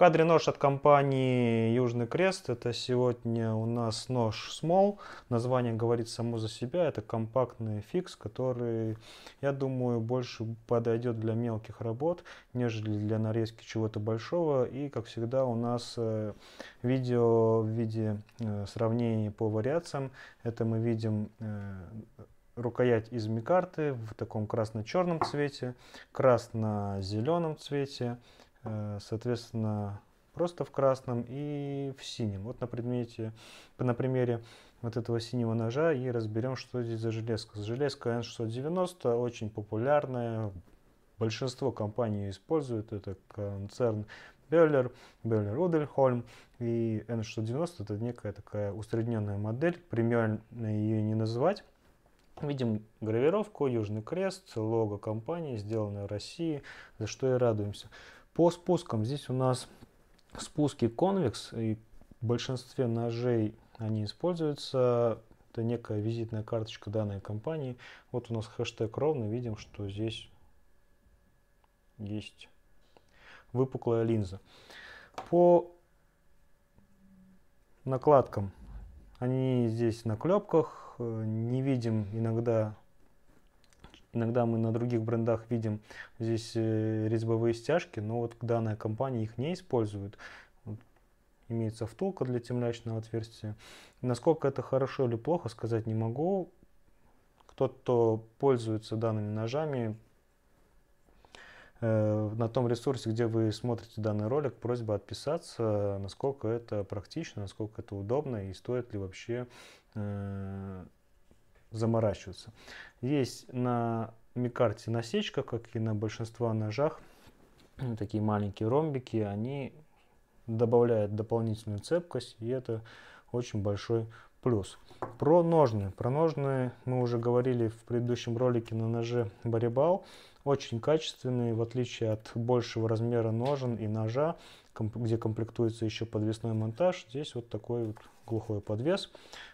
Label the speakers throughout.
Speaker 1: кадре нож от компании Южный Крест. Это сегодня у нас нож Small. Название говорит само за себя. Это компактный фикс, который, я думаю, больше подойдет для мелких работ, нежели для нарезки чего-то большого. И, как всегда, у нас э, видео в виде э, сравнений по вариациям. Это мы видим э, рукоять из микарты в таком красно-черном цвете, красно-зеленом цвете Э, соответственно, просто в красном и в синем. Вот на предмете, на примере вот этого синего ножа и разберем, что здесь за железка. Железка N690 очень популярная, большинство компаний используют, это концерн Беллер, Беллер Удельхольм и N690 это некая такая усредненная модель, премиально ее не называть. Видим гравировку, Южный Крест, лого компании, сделанное в России, за что и радуемся. По спускам. Здесь у нас спуски конвекс, и в большинстве ножей они используются. Это некая визитная карточка данной компании. Вот у нас хэштег ровно, видим, что здесь есть выпуклая линза. По накладкам. Они здесь на клепках. Э, не видим иногда Иногда мы на других брендах видим здесь э, резьбовые стяжки, но вот данная компания их не использует. Вот, имеется втулка для темлячного отверстия. Насколько это хорошо или плохо, сказать не могу. Тот, кто пользуется данными ножами, э, на том ресурсе, где вы смотрите данный ролик, просьба отписаться, насколько это практично, насколько это удобно и стоит ли вообще э, заморачиваться. Есть на микарте насечка, как и на большинства ножах, такие маленькие ромбики, они добавляют дополнительную цепкость, и это очень большой плюс. Про ножны. Про ножны мы уже говорили в предыдущем ролике на ноже Барибал. Очень качественные, в отличие от большего размера ножен и ножа где комплектуется еще подвесной монтаж. Здесь вот такой вот глухой подвес.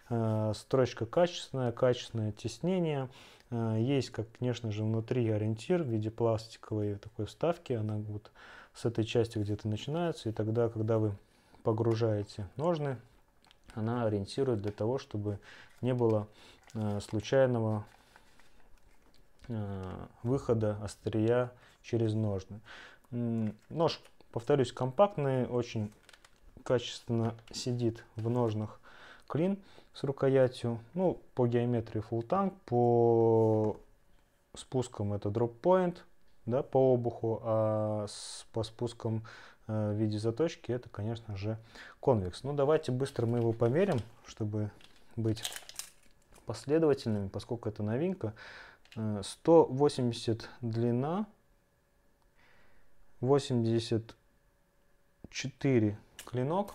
Speaker 1: Э, строчка качественная, качественное теснение. Э, есть, как, конечно же, внутри ориентир в виде пластиковой такой вставки. Она вот с этой части где-то начинается. И тогда, когда вы погружаете ножны, она ориентирует для того, чтобы не было э, случайного выхода острия через ножны. Нож Повторюсь, компактный, очень качественно сидит в ножнах клин с рукоятью. Ну, по геометрии full tank, по спускам это drop point да, по обуху, а с, по спускам э, в виде заточки это, конечно же, конвекс. Ну, давайте быстро мы его померим, чтобы быть последовательными, поскольку это новинка. 180 э, длина, 84 клинок.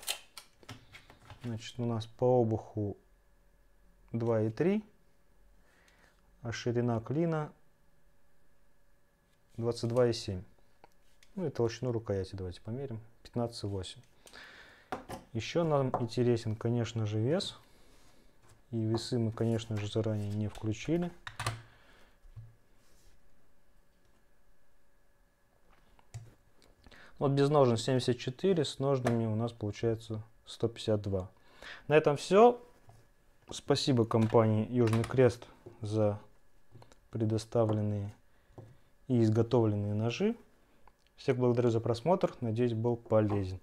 Speaker 1: Значит, у нас по обуху 2,3, а ширина клина 22,7. Ну и толщину рукояти давайте померим. 15,8. Еще нам интересен, конечно же, вес. И весы мы, конечно же, заранее не включили. Ну, вот без ножен 74, с ножными у нас получается 152. На этом все. Спасибо компании Южный Крест за предоставленные и изготовленные ножи. Всех благодарю за просмотр. Надеюсь, был полезен.